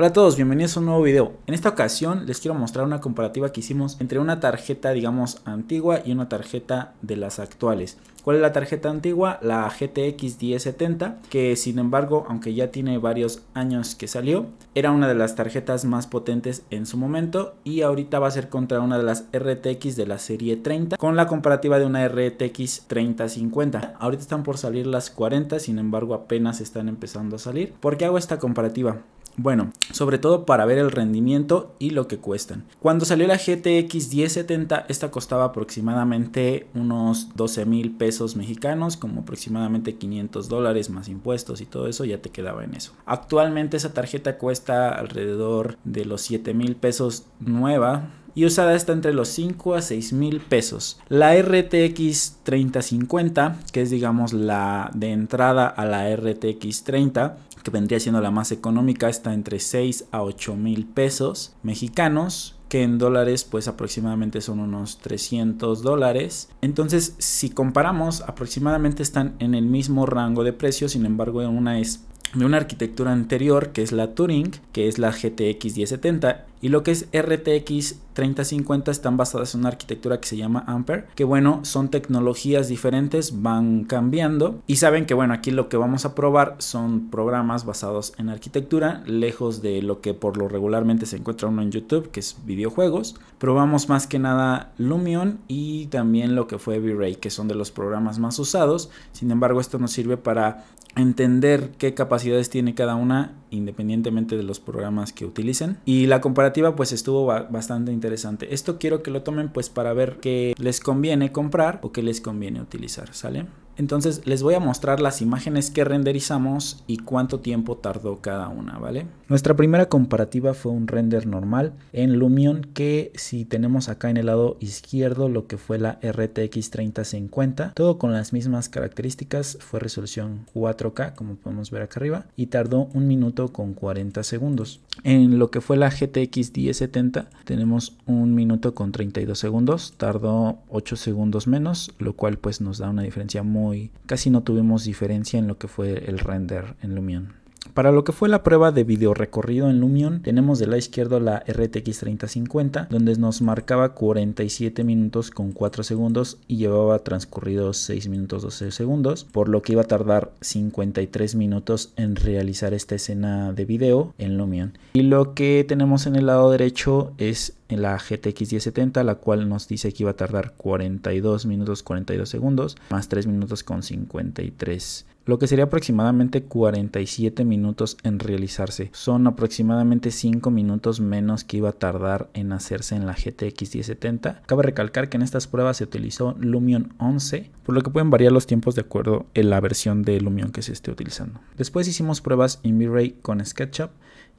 Hola a todos, bienvenidos a un nuevo video. En esta ocasión les quiero mostrar una comparativa que hicimos entre una tarjeta, digamos, antigua y una tarjeta de las actuales. ¿Cuál es la tarjeta antigua? La GTX 1070, que sin embargo, aunque ya tiene varios años que salió, era una de las tarjetas más potentes en su momento y ahorita va a ser contra una de las RTX de la serie 30 con la comparativa de una RTX 3050. Ahorita están por salir las 40, sin embargo apenas están empezando a salir. ¿Por qué hago esta comparativa? Bueno, sobre todo para ver el rendimiento y lo que cuestan. Cuando salió la GTX 1070, esta costaba aproximadamente unos 12 mil pesos mexicanos, como aproximadamente 500 dólares más impuestos y todo eso, ya te quedaba en eso. Actualmente esa tarjeta cuesta alrededor de los 7 mil pesos nueva, y usada está entre los 5 a 6 mil pesos. La RTX 3050, que es digamos la de entrada a la RTX 30, que vendría siendo la más económica, está entre 6 a 8 mil pesos mexicanos que en dólares pues aproximadamente son unos 300 dólares. Entonces si comparamos aproximadamente están en el mismo rango de precios sin embargo una es de una arquitectura anterior que es la Turing, que es la GTX 1070 y lo que es RTX 3050 están basadas en una arquitectura que se llama Ampere, que bueno, son tecnologías diferentes, van cambiando y saben que bueno, aquí lo que vamos a probar son programas basados en arquitectura, lejos de lo que por lo regularmente se encuentra uno en YouTube, que es videojuegos. Probamos más que nada Lumion y también lo que fue V-Ray, que son de los programas más usados. Sin embargo, esto nos sirve para entender qué capacidades tiene cada una independientemente de los programas que utilicen. Y la comparativa pues estuvo bastante interesante. Esto quiero que lo tomen pues para ver qué les conviene comprar o qué les conviene utilizar, ¿sale? Entonces les voy a mostrar las imágenes que renderizamos y cuánto tiempo tardó cada una, ¿vale? Nuestra primera comparativa fue un render normal en Lumion que si tenemos acá en el lado izquierdo lo que fue la RTX 3050, todo con las mismas características, fue resolución 4K como podemos ver acá arriba y tardó un minuto con 40 segundos. En lo que fue la GTX 1070 tenemos un minuto con 32 segundos, tardó 8 segundos menos, lo cual pues nos da una diferencia muy casi no tuvimos diferencia en lo que fue el render en Lumion. Para lo que fue la prueba de video recorrido en Lumion, tenemos de la izquierda la RTX 3050, donde nos marcaba 47 minutos con 4 segundos y llevaba transcurridos 6 minutos 12 segundos, por lo que iba a tardar 53 minutos en realizar esta escena de video en Lumion. Y lo que tenemos en el lado derecho es la GTX 1070, la cual nos dice que iba a tardar 42 minutos 42 segundos, más 3 minutos con 53 lo que sería aproximadamente 47 minutos en realizarse. Son aproximadamente 5 minutos menos que iba a tardar en hacerse en la GTX 1070. Cabe recalcar que en estas pruebas se utilizó Lumion 11, por lo que pueden variar los tiempos de acuerdo en la versión de Lumion que se esté utilizando. Después hicimos pruebas en V-Ray con SketchUp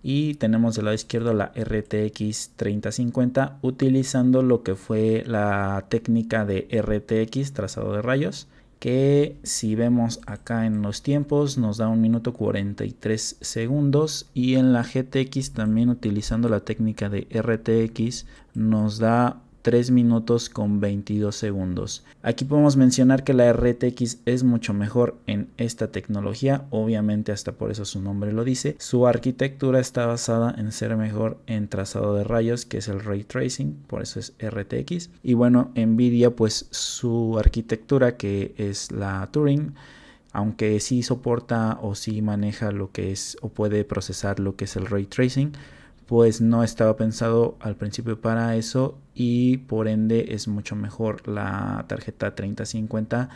y tenemos del lado izquierdo la RTX 3050 utilizando lo que fue la técnica de RTX trazado de rayos que si vemos acá en los tiempos nos da un minuto 43 segundos y en la GTX también utilizando la técnica de RTX nos da 3 minutos con 22 segundos. Aquí podemos mencionar que la RTX es mucho mejor en esta tecnología, obviamente hasta por eso su nombre lo dice. Su arquitectura está basada en ser mejor en trazado de rayos, que es el ray tracing, por eso es RTX. Y bueno, Nvidia pues su arquitectura que es la Turing aunque sí soporta o sí maneja lo que es o puede procesar lo que es el ray tracing, pues no estaba pensado al principio para eso y por ende es mucho mejor la tarjeta 3050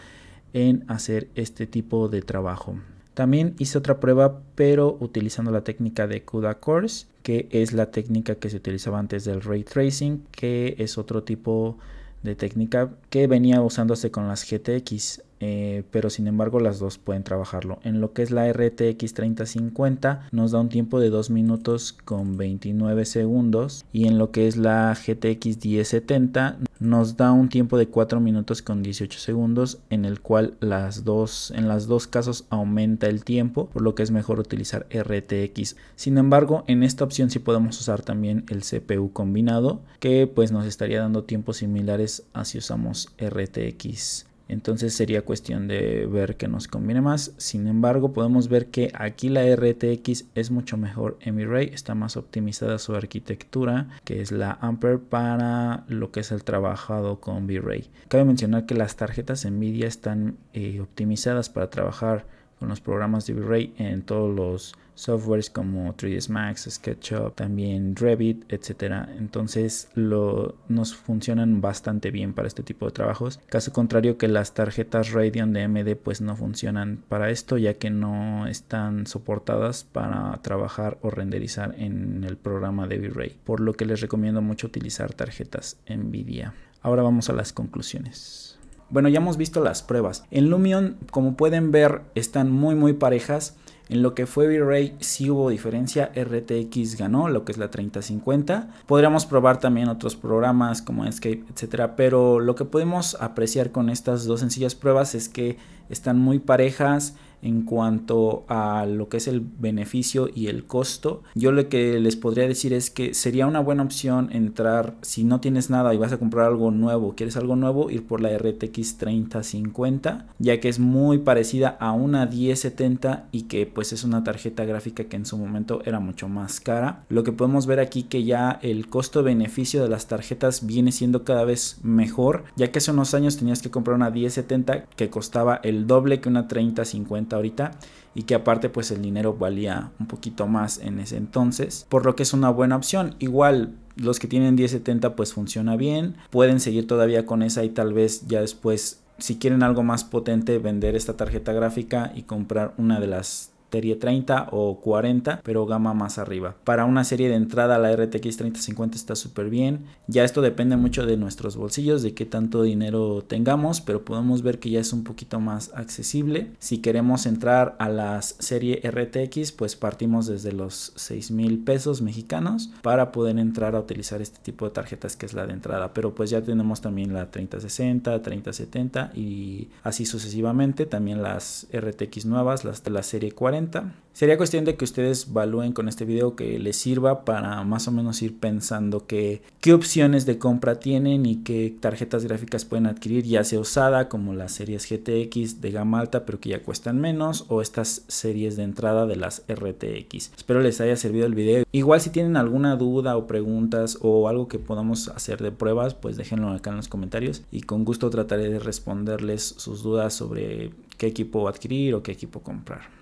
en hacer este tipo de trabajo. También hice otra prueba pero utilizando la técnica de CUDA Course que es la técnica que se utilizaba antes del ray tracing que es otro tipo de técnica que venía usándose con las GTX, eh, pero sin embargo las dos pueden trabajarlo. En lo que es la RTX 3050 nos da un tiempo de 2 minutos con 29 segundos y en lo que es la GTX 1070 nos da un tiempo de 4 minutos con 18 segundos en el cual las dos, en las dos casos aumenta el tiempo, por lo que es mejor utilizar RTX. Sin embargo, en esta opción sí podemos usar también el CPU combinado, que pues nos estaría dando tiempos similares a si usamos RTX entonces sería cuestión de ver qué nos conviene más. Sin embargo, podemos ver que aquí la RTX es mucho mejor en v ray Está más optimizada su arquitectura, que es la Ampere, para lo que es el trabajado con V-Ray. Cabe mencionar que las tarjetas NVIDIA están eh, optimizadas para trabajar los programas de V-Ray en todos los softwares como 3ds Max, SketchUp, también Revit, etc. Entonces lo, nos funcionan bastante bien para este tipo de trabajos. Caso contrario que las tarjetas Radeon de AMD pues no funcionan para esto ya que no están soportadas para trabajar o renderizar en el programa de V-Ray. Por lo que les recomiendo mucho utilizar tarjetas NVIDIA. Ahora vamos a las conclusiones. Bueno, ya hemos visto las pruebas. En Lumion, como pueden ver, están muy muy parejas. En lo que fue V-Ray sí hubo diferencia, RTX ganó lo que es la 3050. Podríamos probar también otros programas como Escape, etcétera, pero lo que podemos apreciar con estas dos sencillas pruebas es que están muy parejas, en cuanto a lo que es el beneficio y el costo. Yo lo que les podría decir es que sería una buena opción entrar si no tienes nada y vas a comprar algo nuevo, quieres algo nuevo, ir por la RTX 3050, ya que es muy parecida a una 1070 y que pues es una tarjeta gráfica que en su momento era mucho más cara. Lo que podemos ver aquí que ya el costo-beneficio de las tarjetas viene siendo cada vez mejor, ya que hace unos años tenías que comprar una 1070 que costaba el doble que una 3050 ahorita y que aparte pues el dinero valía un poquito más en ese entonces, por lo que es una buena opción. Igual los que tienen 1070 pues funciona bien, pueden seguir todavía con esa y tal vez ya después si quieren algo más potente vender esta tarjeta gráfica y comprar una de las serie 30 o 40, pero gama más arriba. Para una serie de entrada la RTX 3050 está súper bien. Ya esto depende mucho de nuestros bolsillos, de qué tanto dinero tengamos, pero podemos ver que ya es un poquito más accesible. Si queremos entrar a las serie RTX, pues partimos desde los 6 mil pesos mexicanos para poder entrar a utilizar este tipo de tarjetas que es la de entrada. Pero pues ya tenemos también la 3060, 3070 y así sucesivamente. También las RTX nuevas, las de la serie 40 Sería cuestión de que ustedes valúen con este video que les sirva para más o menos ir pensando que, qué opciones de compra tienen y qué tarjetas gráficas pueden adquirir, ya sea usada como las series GTX de gama alta pero que ya cuestan menos o estas series de entrada de las RTX. Espero les haya servido el video. Igual si tienen alguna duda o preguntas o algo que podamos hacer de pruebas, pues déjenlo acá en los comentarios y con gusto trataré de responderles sus dudas sobre qué equipo adquirir o qué equipo comprar.